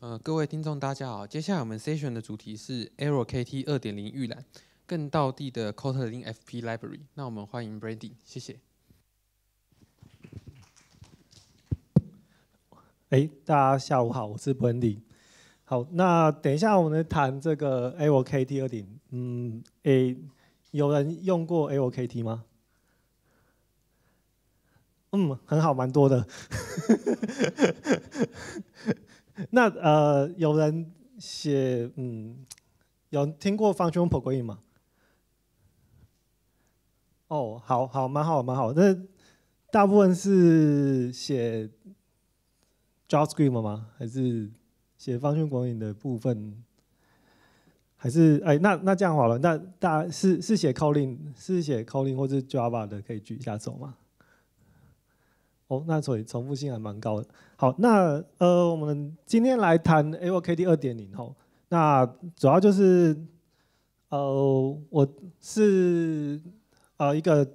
呃，各位听众大家好，接下来我们 session 的主题是 Arrow K T 二点零预览，更到地的 Cotlin F P Library。那我们欢迎 Brandy，谢谢。哎，大家下午好，我是 Brandy。好，那等一下我们谈这个 Arrow K T 二点嗯，哎，有人用过 Arrow K T 吗？嗯，很好，蛮多的。那呃，有人写嗯，有听过方兄破国影吗？哦，好好，蛮好蛮好。那大部分是写 Java Script 吗？还是写方兄光影的部分？还是哎，那那这样好了，那大是是写 c a l l i n g 是写 c a l l i n g 或者 Java 的可以举一下手吗？哦，那所以重复性还蛮高的。好，那呃，我们今天来谈 AOKD 二点零哦。那主要就是呃，我是呃一个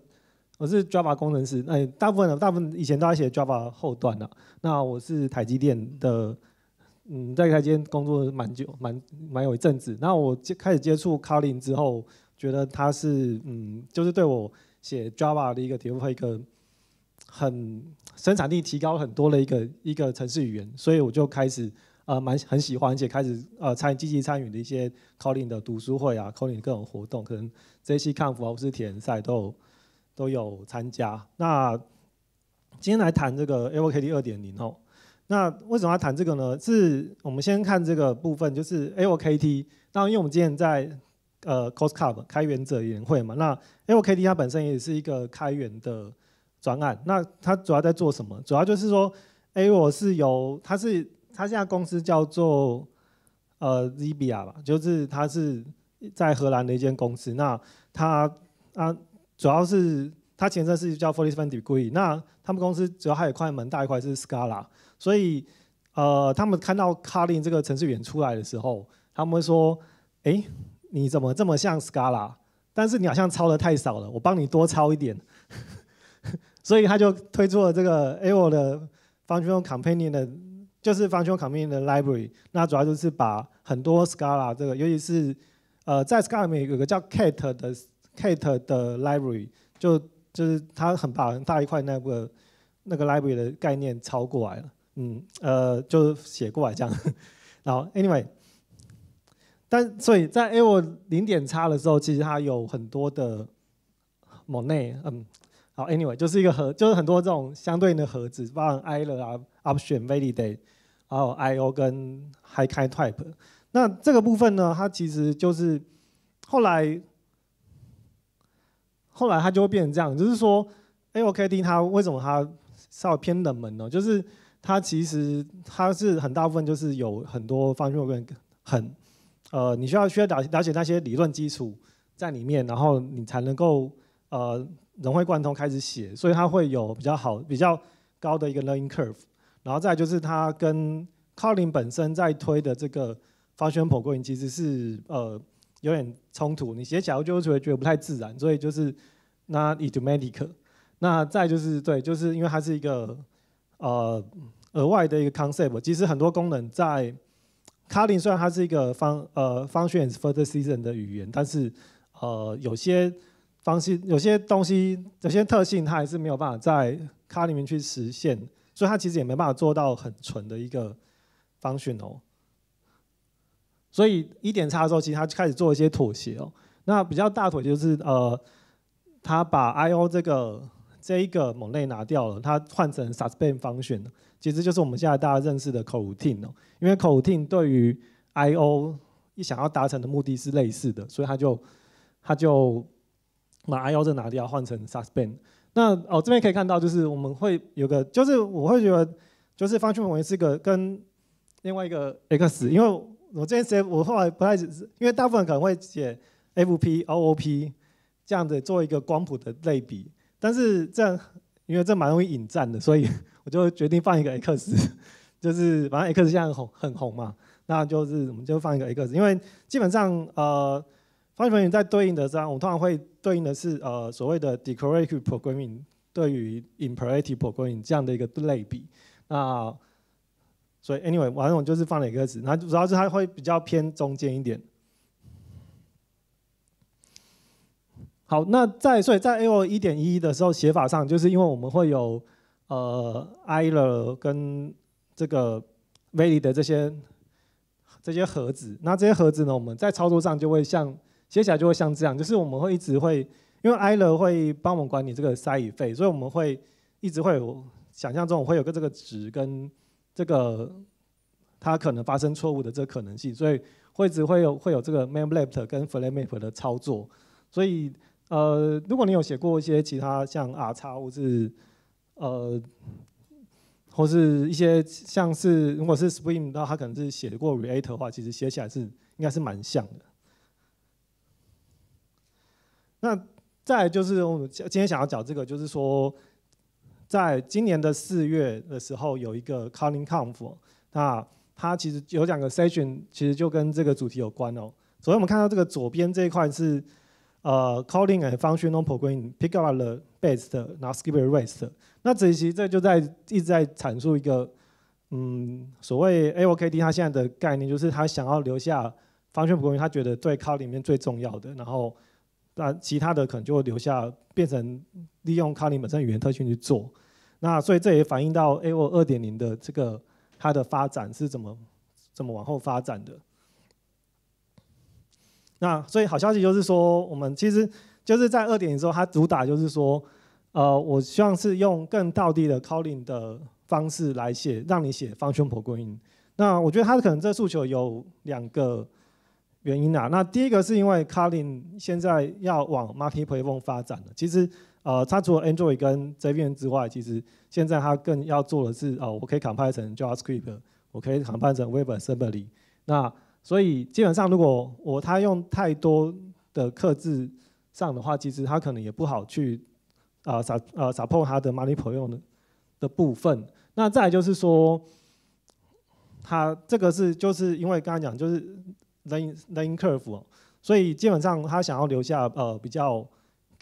我是 Java 工程师，那大部分大部分以前都在写 Java 后端的。那我是台积电的，嗯，在台积电工作蛮久，蛮蛮有一阵子。那我接开始接触 c o l i n 之后，觉得他是嗯，就是对我写 Java 的一个提升，一个很。生产力提高很多的一个一个城市语言，所以我就开始呃蛮很喜欢，且开始呃参积极参与的一些 c a l l i n 的读书会啊，c a l l i n 各种活动，可能这一期抗福尔摩是体验赛都有都有参加。那今天来谈这个 LKT 零哦，那为什么要谈这个呢？是我们先看这个部分，就是 LKT。那因为我们今天在呃 Cost c u 开源者年会嘛，那 LKT 它本身也是一个开源的。专案，那他主要在做什么？主要就是说，A 我是由他是他现在公司叫做呃 ZBR 吧，就是他是在荷兰的一间公司。那他啊，主要是他前身是叫 Fortis v e n Degree。那他们公司主要还有块门，大一块是 Scala。所以呃，他们看到 Carlin 这个程序员出来的时候，他们会说：“哎，你怎么这么像 Scala？但是你好像抄的太少了，我帮你多抄一点。” 所以他就推出了这个 a o 的 Function a l Companion 的，就是 Function a l Companion 的 Library。那主要就是把很多 Scala 这个，尤其是呃在 Scala 里面有个叫 k a t 的 k a t 的 Library，就就是他很把很大一块那个那个 Library 的概念抄过来了，嗯，呃，就写过来这样。然后 a n y w a y 但所以在 a o 零点差的时候，其实它有很多的 Money，嗯。好，Anyway，就是一个盒，就是很多这种相对应的盒子，包含 i l o r 啊、Option、Validate，然 IO 跟 High Kind Type。那这个部分呢，它其实就是后来后来它就会变成这样，就是说 a o k d 它为什么它稍微偏冷门呢？就是它其实它是很大部分就是有很多方面会很很呃，你需要需要了了解那些理论基础在里面，然后你才能够呃。融会贯通开始写，所以它会有比较好、比较高的一个 learning curve。然后再就是它跟 Kotlin 本身在推的这个 f u n c t i o n Programming 其实是呃有点冲突，你写起来就会觉得不太自然。所以就是那 i u t o m a t i c 那再就是对，就是因为它是一个呃额外的一个 concept。其实很多功能在 Kotlin，虽然它是一个方呃 f u n c t i o n a First Season 的语言，但是呃有些。方式有些东西有些特性它还是没有办法在卡里面去实现，所以它其实也没办法做到很纯的一个方式哦。所以一点差的时候，其实它开始做一些妥协哦。那比较大协就是呃，它把 I/O 这个这一个某类拿掉了，它换成 suspend 方式，其实就是我们现在大家认识的口 o t i n 哦。因为口 o t i n 对于 I/O 一想要达成的目的是类似的，所以它就它就。那 I O 这拿掉，换成 s u s p e n d 那哦，这边可以看到，就是我们会有个，就是我会觉得，就是 function 是个跟另外一个 X，因为我这前写我后来不太，因为大部分可能会写 F P O O P 这样的做一个光谱的类比，但是这样因为这蛮容易引战的，所以我就决定放一个 X，就是反正 X 现在红很红嘛，那就是我们就放一个 X，因为基本上呃。方 u n c 在对应的是，我们通常会对应的是呃所谓的 decorative programming，对于 imperative programming 这样的一个类比。那所以 anyway，反正我就是放了一个词，那主要是它会比较偏中间一点。好，那在所以在 L 一点一的时候写法上，就是因为我们会有呃 e r r e r 跟这个 valid 这些这些盒子，那这些盒子呢，我们在操作上就会像。写起来就会像这样，就是我们会一直会，因为 IL 会帮我们管理这个塞与费，所以我们会一直会有想象中会有个这个值跟这个它可能发生错误的这个可能性，所以会一直会有会有这个 m a m l a f t 跟 f l a map 的操作。所以，呃，如果你有写过一些其他像 R 叉或是呃或是一些像是如果是 Spring，那它可能是写过 React 的话，其实写起来是应该是蛮像的。那再就是我们今天想要讲这个，就是说在今年的四月的时候有一个 calling cuff。那它其实有两个 session，其实就跟这个主题有关哦。所以我们看到这个左边这一块是呃 calling 和 function a l programming pick up o the best，not skip a race。那这怡其实这就在一直在阐述一个嗯所谓 AOKD，他现在的概念就是他想要留下 function programming，他觉得对 call 里面最重要的，然后。那其他的可能就会留下，变成利用 k o l i n 本身语言特性去做。那所以这也反映到 A. O. 二点零的这个它的发展是怎么怎么往后发展的。那所以好消息就是说，我们其实就是在二点零之后，它主打就是说，呃，我希望是用更到底的 c a l l i n 的方式来写，让你写 f u n c t i o n Programming。那我觉得它可能这诉求有两个。原因啊，那第一个是因为卡 o l i n 现在要往 Multi Platform 发展了。其实，呃，它除了 Android 跟这 n 之外，其实现在它更要做的是，哦，我可以 compile 成 JavaScript，我可以 compile 成 Web Assembly。那所以基本上，如果我他用太多的克制上的话，其实他可能也不好去啊，撒啊撒破他的 m o n e y p 友 a t 的部分。那再就是说，他这个是就是因为刚才讲就是。learning curve，所以基本上他想要留下呃比较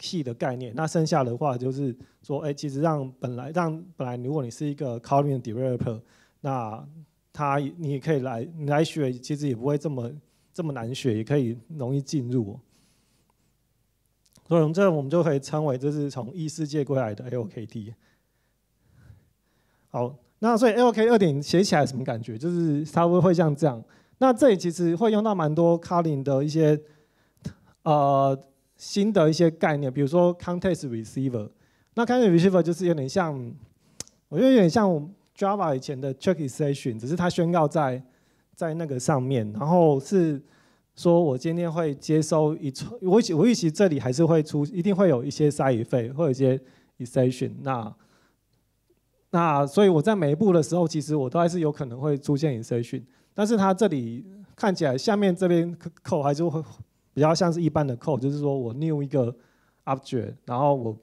细的概念，那剩下的话就是说，哎，其实让本来让本来如果你是一个 c o l l i n g developer，那他你也可以来你来学，其实也不会这么这么难学，也可以容易进入。所以这我们就可以称为这是从异世界归来的 LKT。好，那所以 LK 二点写起来什么感觉？就是稍微会像这样。那这里其实会用到蛮多卡 o l i n 的一些呃新的一些概念，比如说 Context Receiver。那 Context Receiver 就是有点像，我觉得有点像 Java 以前的 Checked Exception，只是它宣告在在那个上面，然后是说我今天会接收一出，我我预期这里还是会出，一定会有一些费，会有一些 Exception。那那所以我在每一步的时候，其实我都还是有可能会出现 Exception。但是它这里看起来下面这边扣扣还是会比较像是一般的扣，就是说我 new 一个 object，然后我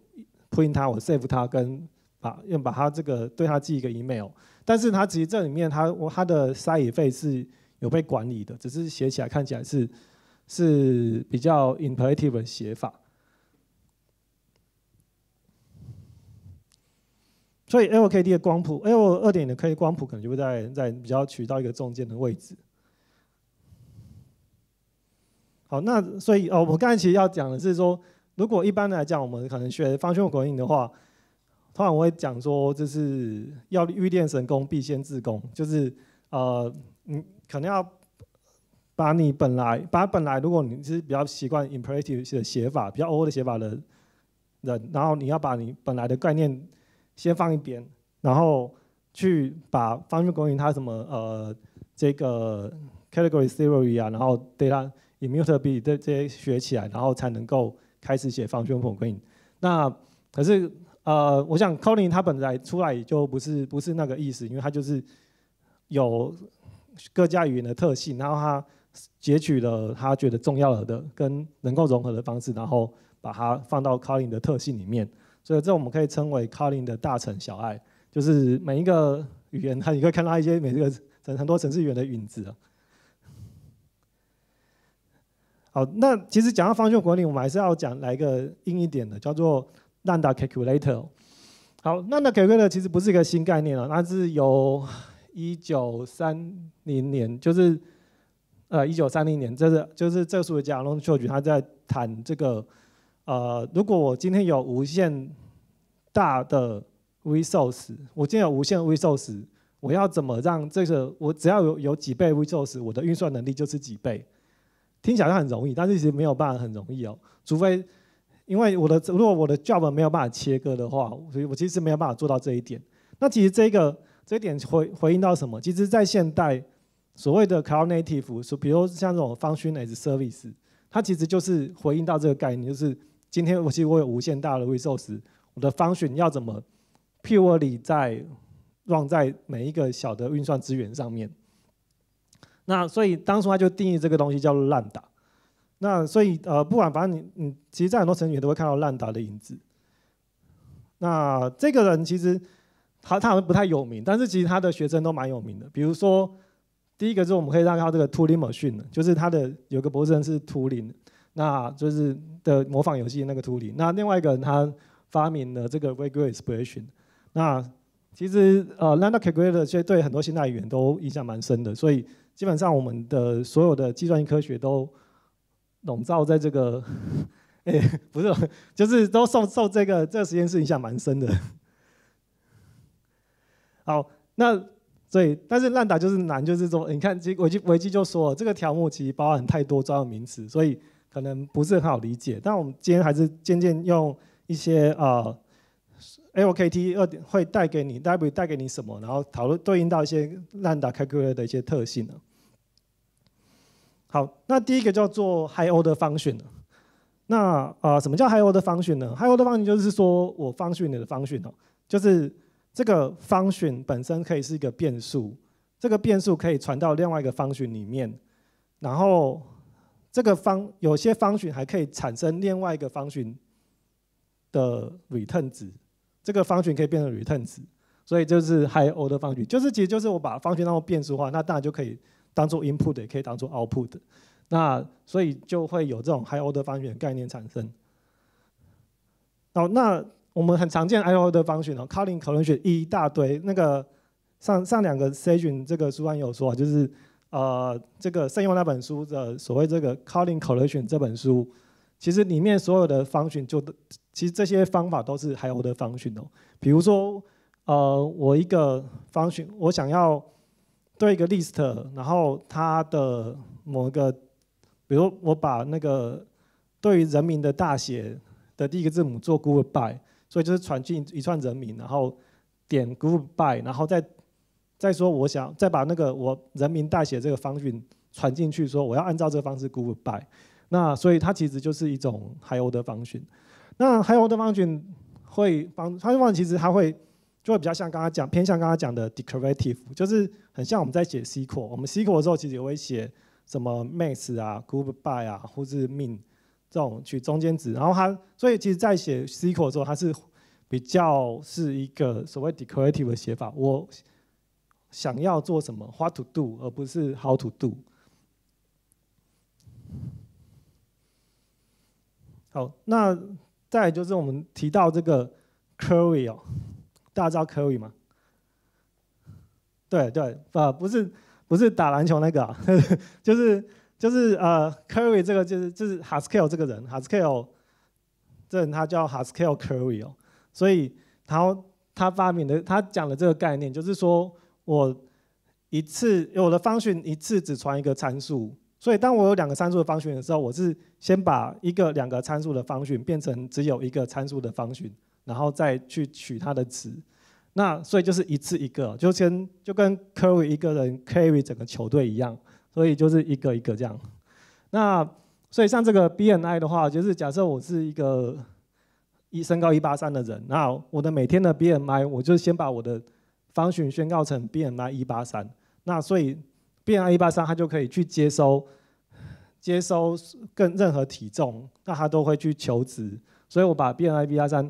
print 它，我 save 它，跟把用把它这个对它寄一个 email。但是它其实这里面它它的 size 费是有被管理的，只是写起来看起来是是比较 imperative 写法。所以 LKD 的光谱，L 二点的 K 光谱可能就会在在比较取到一个中间的位置。好，那所以哦，我刚才其实要讲的是说，如果一般来讲，我们可能学方圈国影的话，通常我会讲说，就是要欲练神功，必先自宫，就是呃，你可能要把你本来把本来如果你是比较习惯 imperative 的写法，比较 o 的写法的，人，然后你要把你本来的概念。先放一边，然后去把 f u n c t i o n o i n g 它什么呃这个 Category Theory 啊，然后对它 i m m u t a b l t y 这些学起来，然后才能够开始写 f u n c t i o n o i n g 那可是呃，我想 c a l l i n g 它本来出来就不是不是那个意思，因为它就是有各家语言的特性，然后它截取了它觉得重要的跟能够融合的方式，然后把它放到 c a l l i n g 的特性里面。所以这我们可以称为卡林的大城小爱，就是每一个语言，它 你会看到一些每一个很很多城市语言的影子。好，那其实讲到方向管理，我们还是要讲来一个硬一点的，叫做 l a b d a Calculator。好 l a b d a Calculator 其实不是一个新概念啊，它是由一九三零年，就是呃一九三零年，这是就是这个书的加隆秀举他在谈这个。呃，如果我今天有无限大的 r e s o u r c e 我今天有无限 r e s o u r c e 我要怎么让这个我只要有有几倍 r e s o u r c e 我的运算能力就是几倍？听起来很容易，但是其实没有办法很容易哦。除非因为我的如果我的 job 没有办法切割的话，所以我其实没有办法做到这一点。那其实这个这一点回回应到什么？其实，在现代所谓的 cloud native，说比如像这种 function as service，它其实就是回应到这个概念，就是。今天我其实我有无限大的 resource，我的 function 要怎么 purely 在 run 在每一个小的运算资源上面？那所以当初他就定义这个东西叫烂打。那所以呃不管反正你你其实，在很多成语都会看到烂打的影子。那这个人其实他他好像不太有名，但是其实他的学生都蛮有名的。比如说第一个就是我们可以让他这个图林某训的，就是他的有个博士生是图林。那就是的模仿游戏那个图灵。那另外一个人他发明了这个 regular expression。那其实呃，l 达 Kripke 对很多现代语言都印象蛮深的。所以基本上我们的所有的计算机科学都笼罩在这个，哎，不是，就是都受受这个这个实验室影响蛮深的。好，那所以但是烂打就是难就是说，你看维基维基就说了这个条目其实包含太多专有名词，所以。可能不是很好理解，但我们今天还是渐渐用一些呃，LKT 二点会带给你，大会带给你什么，然后讨论对应到一些 Lambda c a l c u l 的一些特性呢？好，那第一个叫做 High Order Function 那啊，什么叫 High Order Function 呢？High Order Function 就是说我 Function 的 Function 哦，就是这个 Function 本身可以是一个变数，这个变数可以传到另外一个 Function 里面，然后。这个方有些方群还可以产生另外一个方群的 return 值，这个方群可以变成 return 值，所以就是 high order 方群，就是其实就是我把方群当做变数化，那当然就可以当做 input 也可以当做 output，那所以就会有这种 high order 方群的概念产生。好，那我们很常见 high order 方群哦，calling 可能选一大堆，那个上上两个 session 这个书上有说，就是。呃，这个善用那本书的所谓这个 Calling Collection 这本书，其实里面所有的 function 就其实这些方法都是还有的 function 哦。比如说，呃，我一个 function 我想要对一个 list，然后它的某一个，比如我把那个对于人民的大写的第一个字母做 goodbye，所以就是传进一串人名，然后点 goodbye，然后再再说，我想再把那个我人民代写这个方讯传进去，说我要按照这个方式 g o o d by。e 那所以它其实就是一种海鸥的方讯。那海鸥的方讯会帮它方其实它会就会比较像刚刚讲偏向刚刚讲的 decorative，就是很像我们在写 sql，我们 sql 的时候其实也会写什么 max 啊、g o o d by e 啊，或者是 mean 这种取中间值。然后它所以其实，在写 sql 的时候，它是比较是一个所谓 decorative 的写法。我。想要做什么 h to do，而不是 how to do。好，那再就是我们提到这个 Curry 哦，大家知道 Curry 吗？对对，啊，不是不是打篮球那个，啊，就是就是呃 Curry 这个就是就是 Haskell 这个人，Haskell 这人他叫 Haskell Curry 哦，所以他他发明的他讲的这个概念就是说。我一次有的方询一次只传一个参数，所以当我有两个参数的方询的时候，我是先把一个两个参数的方询变成只有一个参数的方询，然后再去取它的值。那所以就是一次一个，就先就跟 carry 一个人 carry 整个球队一样，所以就是一个一个这样。那所以像这个 BMI 的话，就是假设我是一个一身高一八三的人，那我的每天的 BMI，我就先把我的。方寻宣告成 BMI 一八三，那所以 BMI 一八三，它就可以去接收接收更任何体重，那它都会去求值。所以我把 BMI 一八三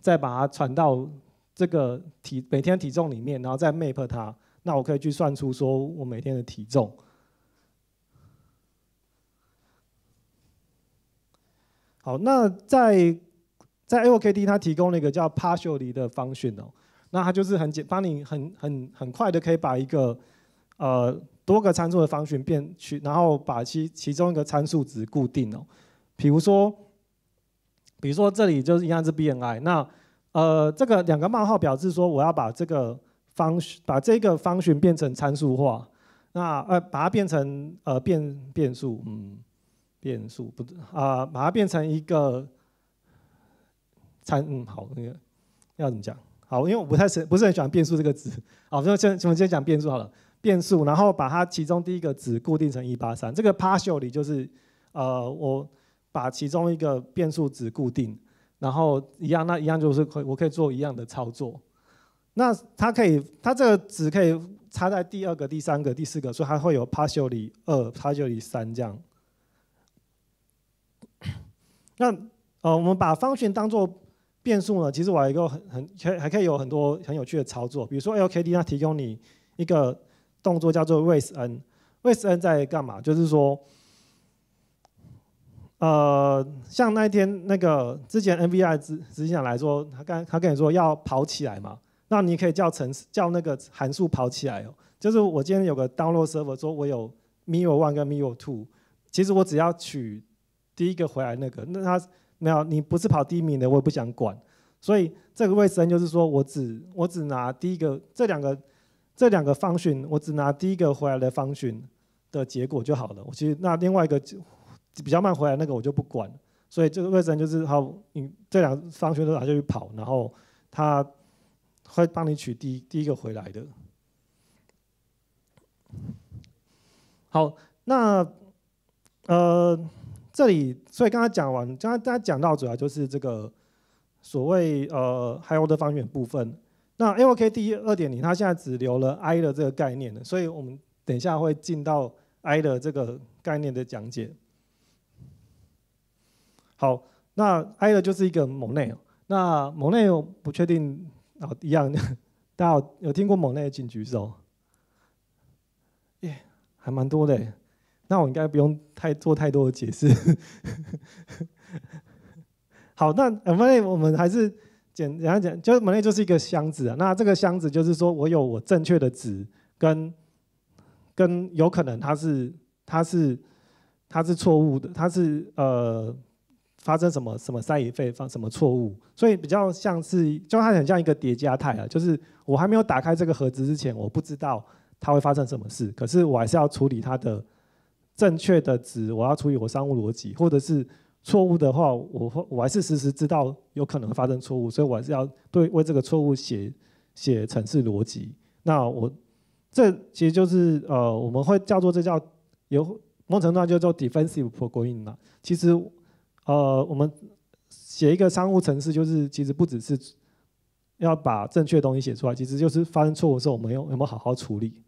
再把它传到这个体每天体重里面，然后再 map 它，那我可以去算出说我每天的体重。好，那在在 LKD 它提供了一个叫 partially 的方讯哦。那它就是很简，帮你很很很快的可以把一个呃多个参数的方程变去，然后把其其中一个参数值固定哦。比如说，比如说这里就是一样是 b n i。那呃，这个两个冒号表示说我要把这个方把这个方程变成参数化。那呃，把它变成呃变变数，嗯，变数不啊，把它变成一个参嗯好那个要怎么讲？好，因为我不太是不是很喜欢变数这个值，好，就先我们先讲变数好了。变数，然后把它其中第一个值固定成一八三，这个 partial 里就是，呃，我把其中一个变数值固定，然后一样，那一样就是可以，我可以做一样的操作。那它可以，它这个值可以插在第二个、第三个、第四个，所以它会有 partial 里二、partial 里三这样。那呃，我们把方 n 当做。变数呢，其实我还有很很可还可以有很多很有趣的操作，比如说 LKD 它提供你一个动作叫做 r a i e n r a i e n 在干嘛？就是说，呃，像那一天那个之前 n v i 执行长来说，他刚他跟你说要跑起来嘛，那你可以叫程叫那个函数跑起来哦，就是我今天有个 download server 说我有 miro one 跟 miro two，其实我只要取第一个回来那个，那它。没有，你不是跑第一名的，我也不想管。所以这个卫生就是说，我只我只拿第一个这两个这两个方讯，我只拿第一个回来的方讯的结果就好了。我其实那另外一个就比较慢回来那个，我就不管。所以这个卫生就是好，你这两方讯都拿下去跑，然后他会帮你取第第一个回来的。好，那呃。这里，所以刚刚讲完，刚刚大家讲到主要就是这个所谓呃，还有的方圆部分。那 AOKD 二点零，它现在只留了 I 的这个概念的，所以我们等一下会进到 I 的这个概念的讲解。好，那 I 的就是一个某内，那某内不确定，啊，一样，大家有听过某内请举手，耶，还蛮多的。那我应该不用太做太多的解释。好，那门类我们还是简然后讲，就是门类就是一个箱子啊。那这个箱子就是说，我有我正确的纸跟跟有可能它是它是它是错误的，它是呃发生什么什么塞乙费方什么错误，所以比较像是就它很像一个叠加态啊。就是我还没有打开这个盒子之前，我不知道它会发生什么事，可是我还是要处理它的。正确的值我要处理我商务逻辑，或者是错误的话，我我还是时时知道有可能发生错误，所以我还是要对为这个错误写写程式逻辑。那我这其实就是呃，我们会叫做这叫有某种程度叫做 defensive programming 嘛。其实呃，我们写一个商务程式，就是其实不只是要把正确的东西写出来，其实就是发生错误的时候，我们有有没有好好处理。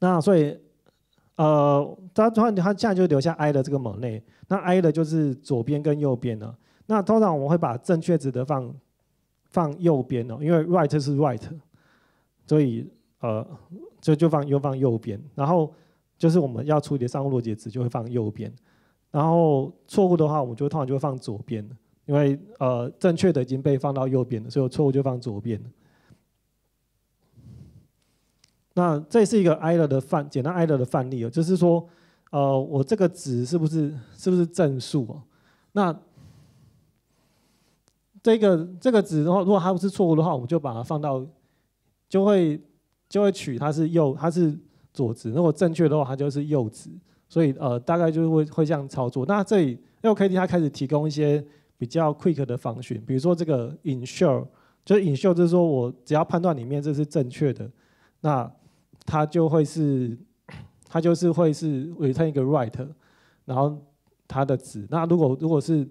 那所以。呃，它通常它现在就留下 I 的这个门类，那 I 的就是左边跟右边呢。那通常我们会把正确值的放放右边哦，因为 right 是 right，所以呃就就放又放右边。然后就是我们要处理的商务逻辑值就会放右边，然后错误的话我们就通常就会放左边，因为呃正确的已经被放到右边了，所以我错误就放左边。那这是一个 e d l e r 的范简单 e d l e r 的范例哦，就是说，呃，我这个值是不是是不是正数哦？那这个这个值的话，如果它不是错误的话，我们就把它放到，就会就会取它是右，它是左值。如果正确的话，它就是右值。所以呃，大概就是会会这样操作。那这里，因为 K D 它开始提供一些比较 quick 的方选，比如说这个 ensure 就是 ensure，就是说我只要判断里面这是正确的，那。它就会是，它就是会是 return 一个 right，然后它的值。那如果如果是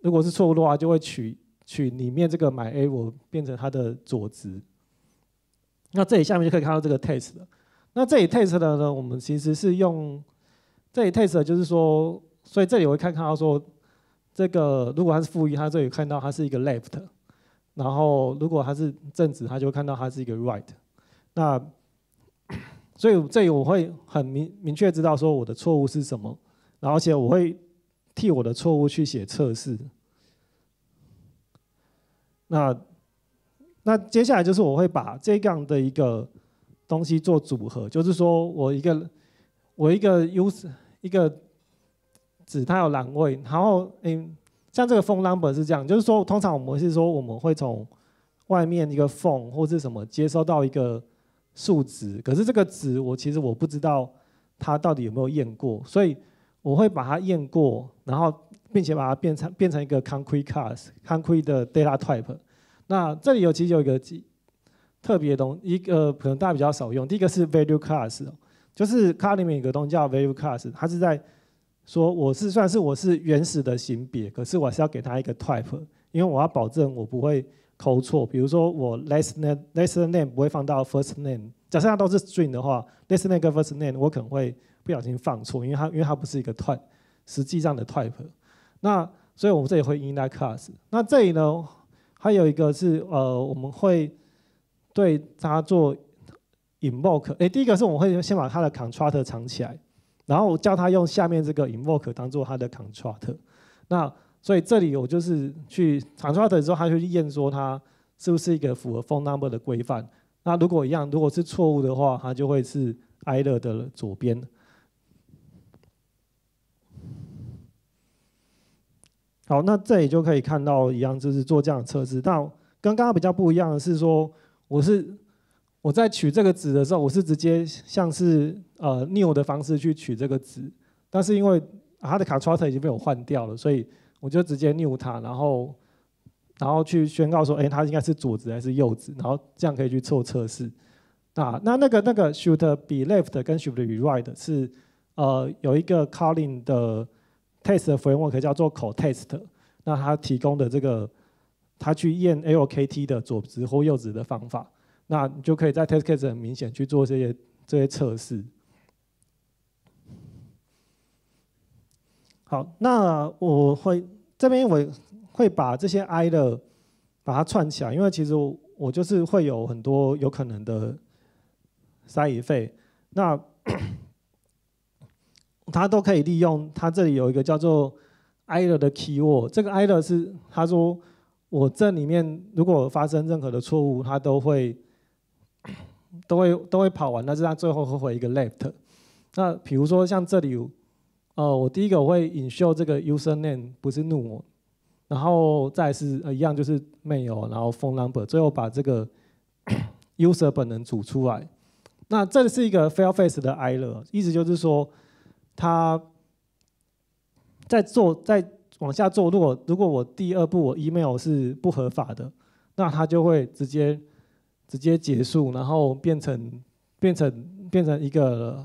如果是错误的话，就会取取里面这个买 A 我变成它的左值。那这里下面就可以看到这个 test 了。那这里 test 的呢，我们其实是用这里 test 就是说，所以这里我会看看到说，这个如果它是负一，它这里看到它是一个 left，然后如果它是正值，它就看到它是一个 right。那 所以这里我会很明明确知道说我的错误是什么，然后而且我会替我的错误去写测试。那那接下来就是我会把这样的一个东西做组合，就是说我一个我一个 U 势，一个指它有栏位，然后嗯，像这个 phone number 是这样，就是说通常我们是说我们会从外面一个 phone 或是什么接收到一个。数值，可是这个值我其实我不知道它到底有没有验过，所以我会把它验过，然后并且把它变成变成一个 concrete class concrete 的 data type。那这里有其实有一个特别东，一个可能大家比较少用，第一个是 value class，就是它里面有个东西叫 value class，它是在说我是算是我是原始的型别，可是我是要给它一个 type，因为我要保证我不会。扣错，比如说我 last name last name 不会放到 first name，假设它都是 string 的话，last name 跟 first name 我可能会不小心放错，因为它因为它不是一个 type，实际上的 type。那所以我们这里会 in that class。那这里呢还有一个是呃我们会对它做 invoke。哎，第一个是我们会先把它的 c o n t r a c t o r 藏起来，然后我叫它用下面这个 invoke 当做它的 c o n t r a c t o r 那所以这里我就是去 c 出来 a c 的时候，就去验说它是不是一个符合 phone number 的规范。那如果一样，如果是错误的话，它就会是 e r r r 的左边。好，那这里就可以看到一样，就是做这样的测试。但跟刚刚比较不一样的是，说我是我在取这个值的时候，我是直接像是呃 new 的方式去取这个值。但是因为它的 c a l a c 已经被我换掉了，所以我就直接 new 它，然后，然后去宣告说，哎，它应该是左值还是右值，然后这样可以去做测试。那那那个那个 s h o o t e be left 跟 shooter e right 是，呃，有一个 calling 的 test framework 叫做 call test，那它提供的这个，它去验 LKT 的左值或右值的方法，那你就可以在 test case 很明显去做这些这些测试。好，那我会这边我会把这些 I 的把它串起来，因为其实我就是会有很多有可能的塞异费，那他 都可以利用。他这里有一个叫做 I 的 key word，这个 I 是他说我这里面如果发生任何的错误，他都会都会都会跑完，但是他最后会回一个 left。那比如说像这里。哦，我第一个我会引秀这个 user name，不是 new，然后再是呃一样就是 m a i l 然后 phone number，最后把这个 user 本人组出来。那这是一个 fail face 的 i r o r 意思就是说他在做在往下做，如果如果我第二步我 email 是不合法的，那他就会直接直接结束，然后变成变成变成一个。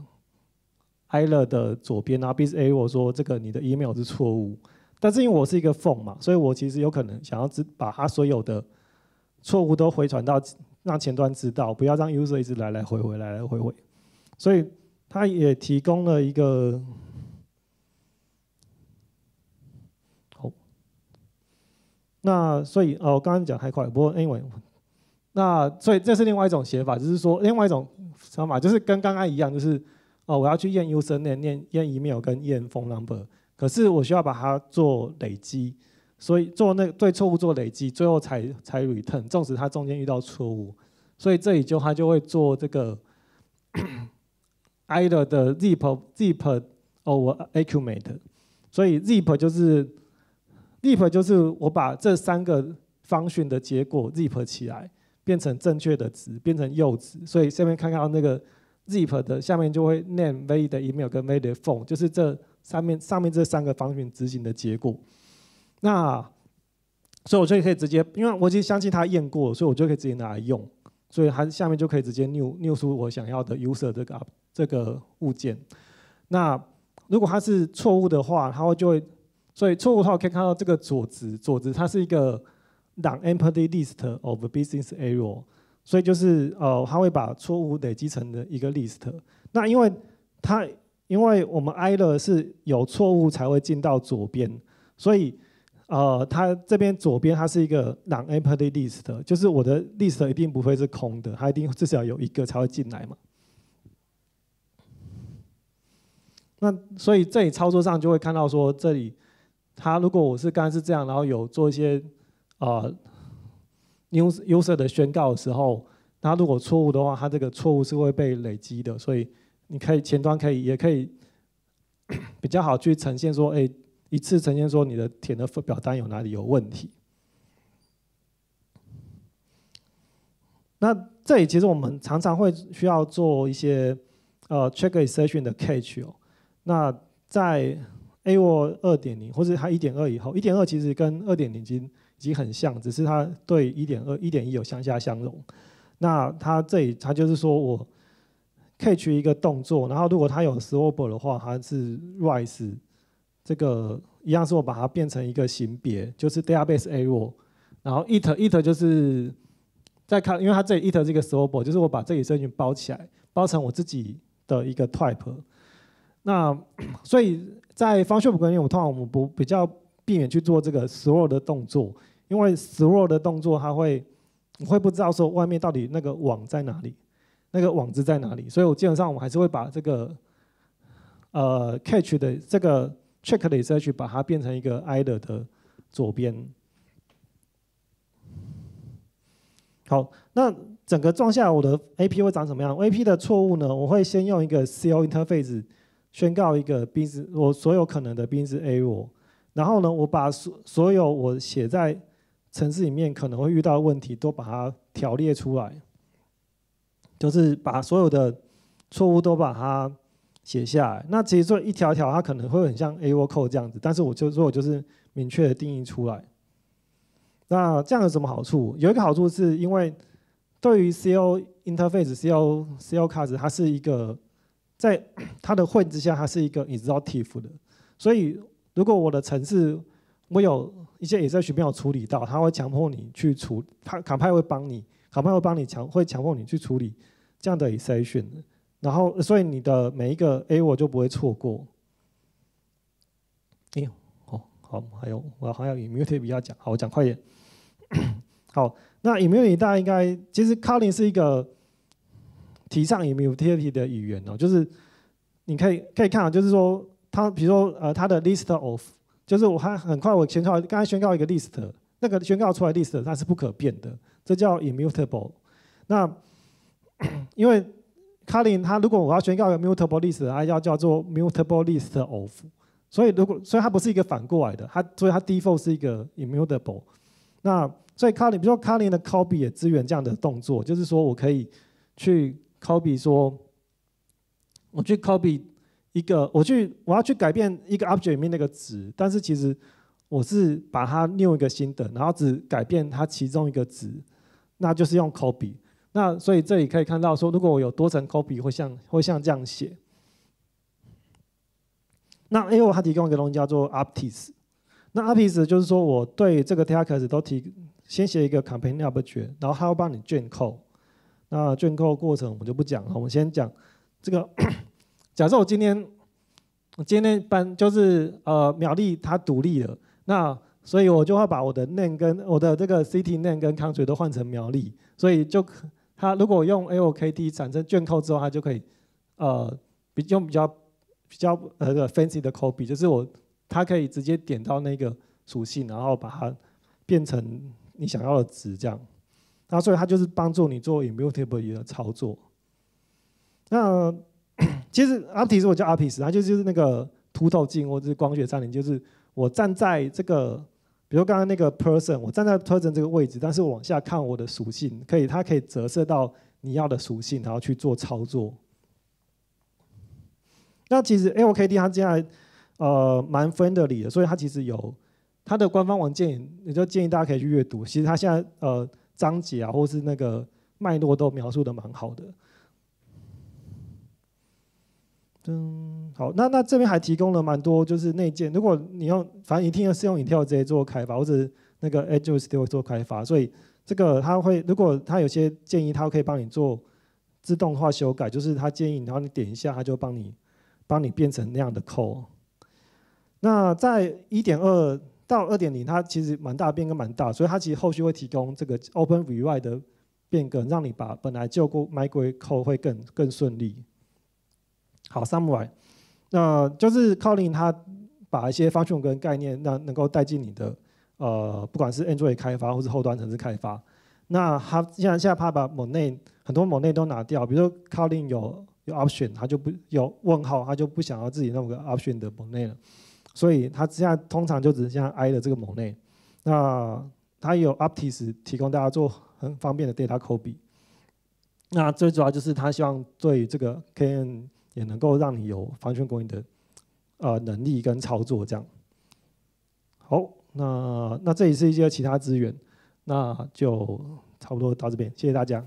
挨了的左边啊，B C A，我说这个你的 email 是错误，但是因为我是一个 p h o n e 嘛，所以我其实有可能想要只把他所有的错误都回传到让前端知道，不要让 user 一直来来回回来来回回，所以他也提供了一个好。那所以哦，我刚刚讲太快，不过 anyway，那所以这是另外一种写法，就是说另外一种想法，就是跟刚刚一样，就是。哦，我要去验 U 生，验验验 email 跟验 phone number，可是我需要把它做累积，所以做那对错误做累积，最后才才 return。纵使它中间遇到错误，所以这里就它就会做这个，iter 的 zip zip 哦，我 accumulate。所以 zip 就是 zip 就是我把这三个方讯的结果 zip 起来，变成正确的值，变成右值。所以下面看看那个。Zip 的下面就会 name、v a l e 的 email 跟 v a l e 的 phone，就是这上面上面这三个方群执行的结果。那所以我就可以直接，因为我就相信它验过，所以我就可以直接拿来用。所以它下面就可以直接 new new 出我想要的 user 这个这个物件。那如果它是错误的话，它会就会，所以错误的话可以看到这个左值左值，它是一个当 empty list of business error。所以就是呃，他会把错误累积成的一个 list。那因为它，因为我们 I r 是有错误才会进到左边，所以呃，它这边左边它是一个 non-empty list，就是我的 list 一定不会是空的，它一定至少有一个才会进来嘛。那所以这里操作上就会看到说，这里它如果我是刚刚是这样，然后有做一些啊。用 user 的宣告的时候，他如果错误的话，他这个错误是会被累积的。所以你可以前端可以也可以比较好去呈现说，哎，一次呈现说你的填的表单有哪里有问题。那这里其实我们常常会需要做一些呃 check a s s e r t i o n 的 catch 哦。那在 a w 二点零或者它一点二以后，一点二其实跟二点零其已经很像，只是它对一点二、一点一有向下相容。那它这里，它就是说我 catch 一个动作，然后如果它有 slope 的话，它是 rise。这个一样是我把它变成一个型别，就是 database error。然后 i t i t 就是在看，因为它这里 i t 这个 slope 就是我把这里这情包起来，包成我自己的一个 type。那所以在 function 关键，我通常我不比较。避免去做这个 throw 的动作，因为 throw 的动作它会会不知道说外面到底那个网在哪里，那个网子在哪里。所以我基本上我还是会把这个呃 catch 的这个 check 的 e a r c h 把它变成一个 e t h e r 的左边。好，那整个撞下我的 A P 会长什么样？A P 的错误呢？我会先用一个 C O interface 宣告一个 bin，我所有可能的 bin 是 error。然后呢，我把所所有我写在城市里面可能会遇到的问题，都把它条列出来，就是把所有的错误都把它写下来。那其实这一条一条，它可能会很像 A O C O 这样子，但是我就说我就是明确的定义出来。那这样有什么好处？有一个好处是因为对于 C O Interface C O C O Cards，它是一个在它的混之下，它是一个 e x s t u t i v e 的，所以。如果我的城市我有一些也在学没有处理到，他会强迫你去处，他卡派会帮你卡派会帮你强，会强迫你去处理这样的筛选，然后所以你的每一个 a 我就不会错过。哎，哦好，还有我还有以 m u t a i 讲，好我讲快一点。好，那 m u t i t y 大家应该其实 c 琳 l i n 是一个提上 m u t i t y 的语言哦，就是你可以可以看啊，就是说。他比如说，呃，他的 list of 就是我还很快，我宣告，刚才宣告一个 list，那个宣告出来 list 它是不可变的，这叫 immutable。那 因为卡 o 他 l i n 如果我要宣告一个 mutable list，它要叫做 mutable list of。所以如果，所以它不是一个反过来的，它所以它 default 是一个 immutable。那所以卡 o l i n 比如说卡 o l i n 的 copy 也支援这样的动作，就是说我可以去 copy，说我去 copy。一个我去，我要去改变一个 object 里面那个值，但是其实我是把它 new 一个新的，然后只改变它其中一个值，那就是用 copy。那所以这里可以看到说，如果我有多层 copy，会像会像这样写。那 a 为 o 它提供一个东西叫做 optis。那 optis 就是说我对这个 t a r g e 都提先写一个 campaign object，然后它会帮你卷扣。那卷扣过程我们就不讲了，我们先讲这个。假设我今天，我今天搬就是呃，苗栗它独立了，那所以我就要把我的 name 跟我的这个 C T name 跟 Country 都换成苗栗，所以就它如果用 A O K T 产生卷扣之后，它就可以呃，比用比较比较呃的 fancy 的 copy，就是我它可以直接点到那个属性，然后把它变成你想要的值这样，那所以它就是帮助你做 immutable 的操作，那。其实阿提是我叫阿皮斯，他就就是那个凸透镜或者是光学三零，就是我站在这个，比如刚刚那个 person，我站在 person 这个位置，但是我往下看我的属性可以，它可以折射到你要的属性，然后去做操作。那其实 LKD 它下来呃蛮 friendly 的，所以它其实有它的官方网建议，也就建议大家可以去阅读。其实它现在呃章节啊，或是那个脉络都描述的蛮好的。嗯，好，那那这边还提供了蛮多就是内建，如果你用反正一定要是用 i n t e l 直接做开发或者那个 a n d r o i Studio 做开发，所以这个他会如果他有些建议，他可以帮你做自动化修改，就是他建议然后你点一下，他就帮你帮你变成那样的 code。那在一点二到二点零，它其实蛮大变更蛮大，所以它其实后续会提供这个 o p e n v i 的变更，让你把本来就过 Migrate 后会更更顺利。好 s a m u r a i 那就是靠 o l i n 它把一些 function 跟概念，那能够带进你的，呃，不管是 Android 开发或是后端程式开发。那它现在现在怕把某内很多某内都拿掉，比如说靠 o l i n 有有 option，它就不有问号，它就不想要自己弄个 option 的某内了。所以它现在通常就只是像 I 的这个某内。那它有 optis 提供大家做很方便的 data copy。那最主要就是它希望对这个 k n 也能够让你有完全供应的，呃，能力跟操作，这样。好，那那这也是一些其他资源，那就差不多到这边，谢谢大家。